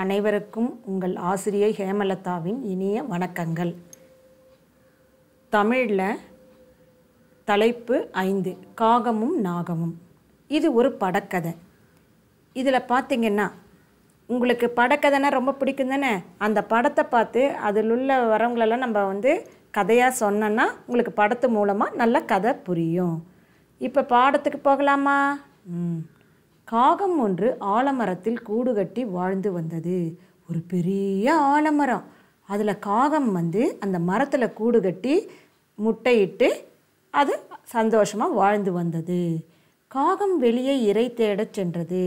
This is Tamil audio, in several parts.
அனைவருக்கும் உங்கள் ஆசிரியை ஹேமலதாவின் இனிய வணக்கங்கள் தமிழில் தலைப்பு ஐந்து காகமும் நாகமும் இது ஒரு படக்கதை இதில் பார்த்திங்கன்னா உங்களுக்கு படக்கதைனா ரொம்ப பிடிக்கும் தானே அந்த படத்தை பார்த்து அதில் உள்ள வரவங்களெல்லாம் நம்ம வந்து கதையாக சொன்னோன்னா உங்களுக்கு படத்து மூலமாக நல்ல கதை புரியும் இப்போ பாடத்துக்கு போகலாமா ம் காகம் ஒன்று ஆலமரத்தில் கூடு கட்டி வாழ்ந்து வந்தது ஒரு பெரிய ஆலமரம் அதில் காகம் வந்து அந்த மரத்தில் கூடு கட்டி முட்டையிட்டு அது சந்தோஷமாக வாழ்ந்து வந்தது காகம் வெளியே இறை தேடச் சென்றது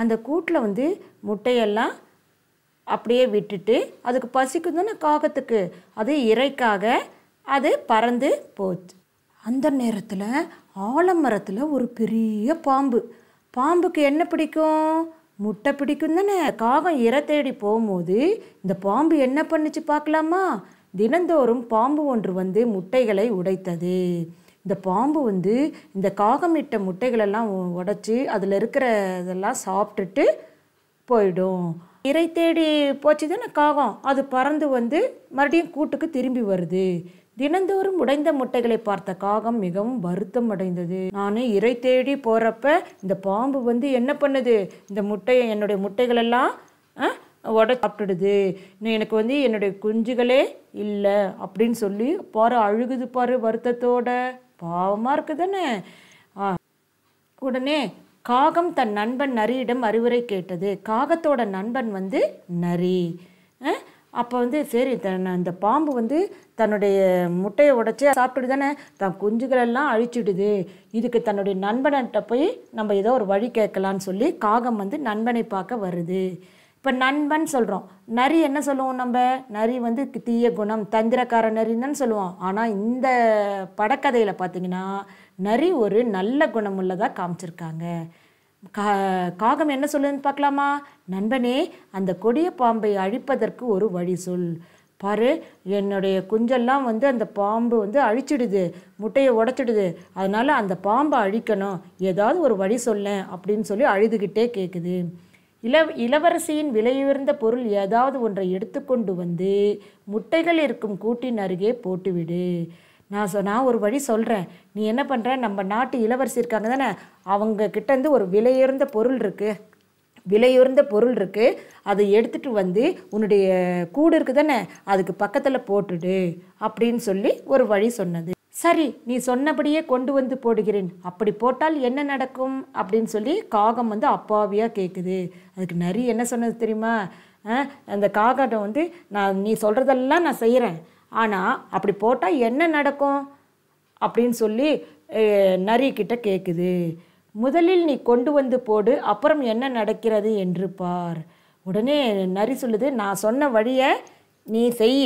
அந்த கூட்டில் வந்து முட்டையெல்லாம் அப்படியே விட்டுட்டு அதுக்கு தானே காகத்துக்கு அது இறைக்காக அது பறந்து போச்சு அந்த நேரத்தில் ஆலமரத்தில் ஒரு பெரிய பாம்பு பாம்புக்கு என்ன பிடிக்கும் முட்டை பிடிக்கும் தானே காகம் இற தேடி போகும்போது இந்த பாம்பு என்ன பண்ணுச்சு பார்க்கலாமா தினந்தோறும் பாம்பு ஒன்று வந்து முட்டைகளை உடைத்தது இந்த பாம்பு வந்து இந்த காகமிட்ட முட்டைகளெல்லாம் உடச்சி அதில் இருக்கிற இதெல்லாம் சாப்பிட்டுட்டு போயிடும் இறை தேடி போச்சு தானே காகம் அது பறந்து வந்து மறுபடியும் கூட்டுக்கு திரும்பி வருது தினந்தோறும் உடைந்த முட்டைகளை பார்த்த காகம் மிகவும் வருத்தம் அடைந்தது நான் இறை தேடி போகிறப்ப இந்த பாம்பு வந்து என்ன பண்ணுது இந்த முட்டையை என்னுடைய முட்டைகளெல்லாம் உட சாப்பிட்டுடுது எனக்கு வந்து என்னுடைய குஞ்சுகளே இல்லை அப்படின்னு சொல்லி பாரு அழுகுது பாரு வருத்தத்தோட பாவமாக ஆ உடனே காகம் தன் நண்பன் நரியிடம் அறிவுரை கேட்டது காகத்தோட நண்பன் வந்து நரி அப்போ வந்து சரி இந்த பாம்பு வந்து தன்னுடைய முட்டையை உடச்சி சாப்பிட்டு தானே தான் குஞ்சுகளெல்லாம் அழிச்சுடுது இதுக்கு தன்னுடைய நண்பன்கிட்ட போய் நம்ம ஏதோ ஒரு வழி கேட்கலான்னு சொல்லி காகம் வந்து நண்பனை பார்க்க வருது இப்போ நண்பன் சொல்கிறோம் நரி என்ன சொல்லுவோம் நம்ம நரி வந்து தீய குணம் தந்திரக்கார நரின்னு சொல்லுவோம் ஆனால் இந்த படக்கதையில் பார்த்திங்கன்னா நரி ஒரு நல்ல குணமுள்ளதாக காமிச்சிருக்காங்க கா காகம் என்ன சொல்லுதுன்னு பார்க்கலாமா நண்பனே அந்த கொடிய பாம்பை அழிப்பதற்கு ஒரு வழி சொல் பாரு என்னுடைய குஞ்செல்லாம் வந்து அந்த பாம்பு வந்து அழிச்சிடுது முட்டையை உடச்சிடுது அதனால் அந்த பாம்பை அழிக்கணும் ஏதாவது ஒரு வழி சொல்ல அப்படின்னு சொல்லி அழுதுகிட்டே கேட்குது இள இளவரசியின் விலையுயர்ந்த பொருள் ஏதாவது ஒன்றை எடுத்துக்கொண்டு வந்து முட்டைகள் இருக்கும் கூட்டின் அருகே போட்டுவிடு நான் சொ நான் ஒரு வழி சொல்கிறேன் நீ என்ன பண்ணுற நம்ம நாட்டு இளவரசி இருக்காங்க தானே அவங்க கிட்டேருந்து ஒரு விலையுயர்ந்த பொருள் இருக்குது விலையுறந்த பொருள் இருக்குது அதை எடுத்துகிட்டு வந்து உன்னுடைய கூடு இருக்குது தானே அதுக்கு பக்கத்தில் போட்டுடு அப்படின்னு சொல்லி ஒரு வழி சொன்னது சரி நீ சொன்னபடியே கொண்டு வந்து போடுகிறேன் அப்படி போட்டால் என்ன நடக்கும் அப்படின்னு சொல்லி காகம் வந்து அப்பாவியாக கேட்குது அதுக்கு நிறைய என்ன சொன்னது தெரியுமா அந்த காகாட்டம் வந்து நான் நீ சொல்கிறதெல்லாம் நான் செய்கிறேன் ஆனால் அப்படி போட்டால் என்ன நடக்கும் அப்படின்னு சொல்லி நரிக்கிட்ட கேட்குது முதலில் நீ கொண்டு வந்து போடு அப்புறம் என்ன நடக்கிறது என்று பார் உடனே நரி சொல்லுது நான் சொன்ன வழியை நீ செய்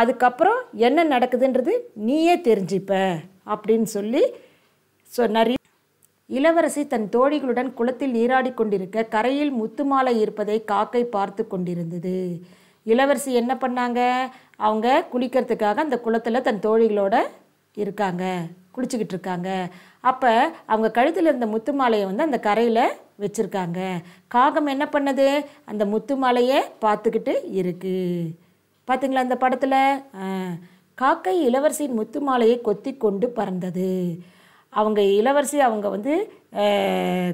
அதுக்கப்புறம் என்ன நடக்குதுன்றது நீயே தெரிஞ்சிப்ப அப்படின்னு சொல்லி சொ நரி இளவரசி தன் தோழிகளுடன் குளத்தில் நீராடி கொண்டிருக்க கரையில் முத்து மாலை இருப்பதை காக்கை பார்த்து கொண்டிருந்தது இளவரசி என்ன பண்ணாங்க அவங்க குளிக்கிறதுக்காக அந்த குளத்தில் தன் தோழிகளோட இருக்காங்க குளிச்சுக்கிட்டு இருக்காங்க அப்போ அவங்க கழுத்தில் இருந்த முத்து மாலையை வந்து அந்த கரையில் வச்சுருக்காங்க காகம் என்ன பண்ணது அந்த முத்து மாலையை பார்த்துக்கிட்டு இருக்குது பார்த்திங்களா அந்த படத்தில் காக்கை இளவரசியின் முத்து மாலையை கொத்தி கொண்டு பறந்தது அவங்க இளவரசி அவங்க வந்து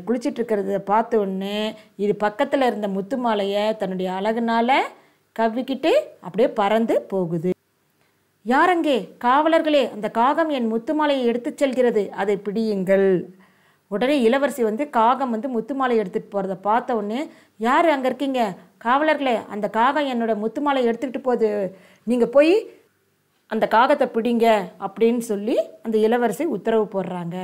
குளிச்சிட்ருக்கிறத பார்த்த உடனே இது பக்கத்தில் இருந்த முத்து மாலையை தன்னுடைய அழகுனால் கவ்விக்கிட்டு அப்படியே பறந்து போகுது யாரங்கே காவலர்களே அந்த காகம் என் முத்துமாலையை எடுத்துச் செல்கிறது அதை பிடியுங்கள் உடனே இளவரசி வந்து காகம் வந்து முத்துமாலை எடுத்துகிட்டு போகிறத பார்த்த உடனே யார் அங்கே இருக்கீங்க காவலர்களே அந்த காகம் என்னோட முத்துமாலை எடுத்துக்கிட்டு போகுது நீங்கள் போய் அந்த காகத்தை பிடிங்க அப்படின்னு சொல்லி அந்த இளவரசி உத்தரவு போடுறாங்க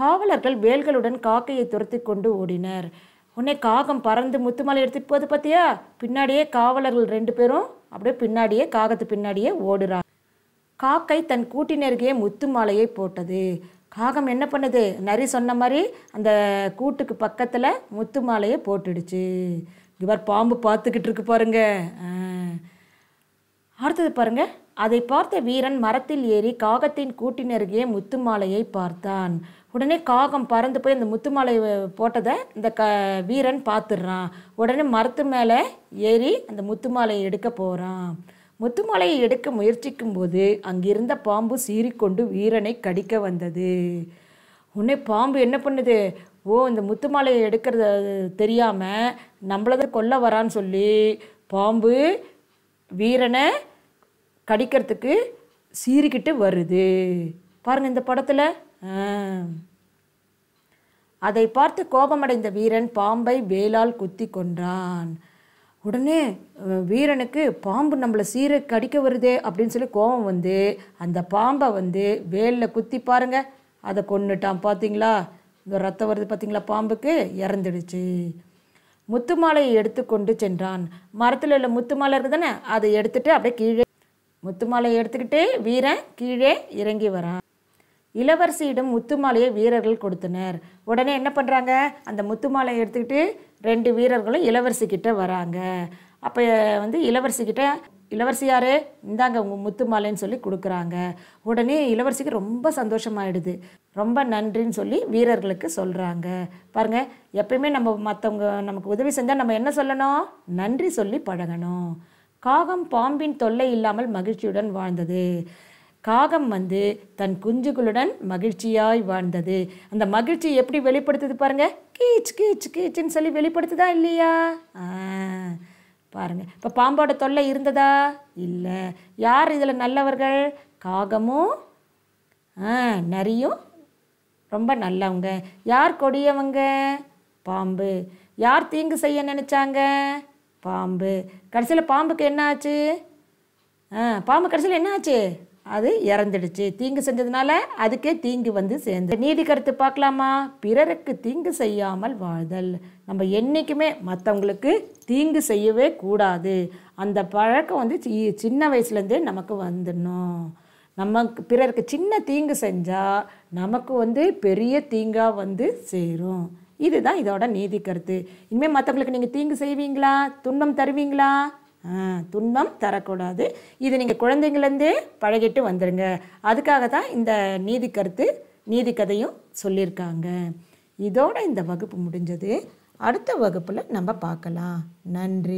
காவலர்கள் வேல்களுடன் காக்கையை துரத்தி கொண்டு ஓடினர் உடனே காகம் பறந்து முத்துமாலை எடுத்துகிட்டு போகுது பார்த்தியா பின்னாடியே காவலர்கள் ரெண்டு பேரும் அப்படியே பின்னாடியே காகத்து பின்னாடியே ஓடுறாங்க காக்கை தன் கூட்டினருகே முத்து மாலையை போட்டது காகம் என்ன பண்ணுது நரி சொன்ன மாதிரி அந்த கூட்டுக்கு பக்கத்தில் முத்து மாலையை போட்டுடுச்சு இவர் பாம்பு பார்த்துக்கிட்டு இருக்கு பாருங்க அடுத்தது பாருங்க அதை பார்த்த வீரன் மரத்தில் ஏறி காகத்தின் கூட்டினருகே முத்து மாலையை பார்த்தான் உடனே காகம் பறந்து போய் அந்த முத்து மாலை போட்டதை இந்த க வீரன் பார்த்துடுறான் உடனே மரத்து மேலே ஏறி அந்த முத்து மாலையை எடுக்க போகிறான் முத்துமலையை எடுக்க முயற்சிக்கும்போது அங்கிருந்த பாம்பு சீறிக்கொண்டு வீரனை கடிக்க வந்தது உடனே பாம்பு என்ன பண்ணுது ஓ இந்த முத்துமலையை எடுக்கிறத தெரியாமல் நம்மளதை கொல்ல வரான்னு சொல்லி பாம்பு வீரனை கடிக்கிறதுக்கு சீறிக்கிட்டு வருது பாருங்கள் இந்த படத்தில் அதை பார்த்து கோபமடைந்த வீரன் பாம்பை வேலால் குத்தி கொன்றான் உடனே வீரனுக்கு பாம்பு நம்மளை சீரை கடிக்க வருதே அப்படின்னு சொல்லி கோபம் வந்து அந்த பாம்பை வந்து வேலில் குத்தி பாருங்க அதை கொண்டுட்டான் பார்த்தீங்களா இந்த ரத்தம் வருது பார்த்தீங்களா பாம்புக்கு இறந்துடுச்சு முத்து மாலையை எடுத்து கொண்டு சென்றான் மரத்தில் உள்ள முத்து மாலை இருக்குதானே அதை எடுத்துட்டு அப்படியே கீழே முத்து மாலையை எடுத்துக்கிட்டு வீரன் கீழே இறங்கி வரான் இளவரசியிடம் முத்து மாலையை வீரர்கள் கொடுத்தனர் உடனே என்ன பண்ணுறாங்க அந்த முத்து மாலையை எடுத்துக்கிட்டு ரெண்டு வீரர்களும் இளவரசி கிட்ட வராங்க அப்போ வந்து இளவரசிக்கிட்ட இளவரசியாரே இந்தாங்க உங்கள் முத்து மாலைன்னு சொல்லி கொடுக்குறாங்க உடனே இளவரசிக்கு ரொம்ப சந்தோஷமாயிடுது ரொம்ப நன்றின்னு சொல்லி வீரர்களுக்கு சொல்கிறாங்க பாருங்க எப்பயுமே நம்ம மற்றவங்க நமக்கு உதவி செஞ்சால் நம்ம என்ன சொல்லணும் நன்றி சொல்லி பழகணும் காகம் பாம்பின் தொல்லை இல்லாமல் மகிழ்ச்சியுடன் வாழ்ந்தது காகம் வந்து தன் குஞ்சுகளுடன் மகிழ்ச்சியாய் வாழ்ந்தது அந்த மகிழ்ச்சி எப்படி வெளிப்படுத்துது பாருங்க கீச் கீச் கீச்சுன்னு சொல்லி வெளிப்படுத்துதா இல்லையா பாருங்கள் இப்போ பாம்போட தொல்லை இருந்ததா இல்லை யார் இதில் நல்லவர்கள் காகமும் நரியும் ரொம்ப நல்லவங்க யார் கொடியவங்க பாம்பு யார் தீங்கு செய்ய நினச்சாங்க பாம்பு கடைசியில் பாம்புக்கு என்ன ஆச்சு பாம்பு கடைசியில் என்ன ஆச்சு அது இறந்துடுச்சு தீங்கு செஞ்சதுனால அதுக்கே தீங்கு வந்து சேர்ந்து நீதி கருத்து பார்க்கலாமா பிறருக்கு தீங்கு செய்யாமல் வாழ்தல் நம்ம என்றைக்குமே மற்றவங்களுக்கு தீங்கு செய்யவே கூடாது அந்த பழக்கம் வந்து சின்ன வயசுலேருந்தே நமக்கு வந்துடணும் நமக்கு பிறருக்கு சின்ன தீங்கு செஞ்சால் நமக்கு வந்து பெரிய தீங்காக வந்து சேரும் இதுதான் இதோட நீதி கருத்து இனிமேல் மற்றவங்களுக்கு நீங்கள் தீங்கு செய்வீங்களா துன்பம் தருவீங்களா துன்பம் தரக்கூடாது இது நீங்கள் குழந்தைங்கள்லேருந்தே பழகிட்டு வந்துடுங்க அதுக்காக தான் இந்த நீதி கருத்து நீதி கதையும் சொல்லியிருக்காங்க இதோட இந்த வகுப்பு முடிஞ்சது அடுத்த வகுப்பில் நம்ம பார்க்கலாம் நன்றி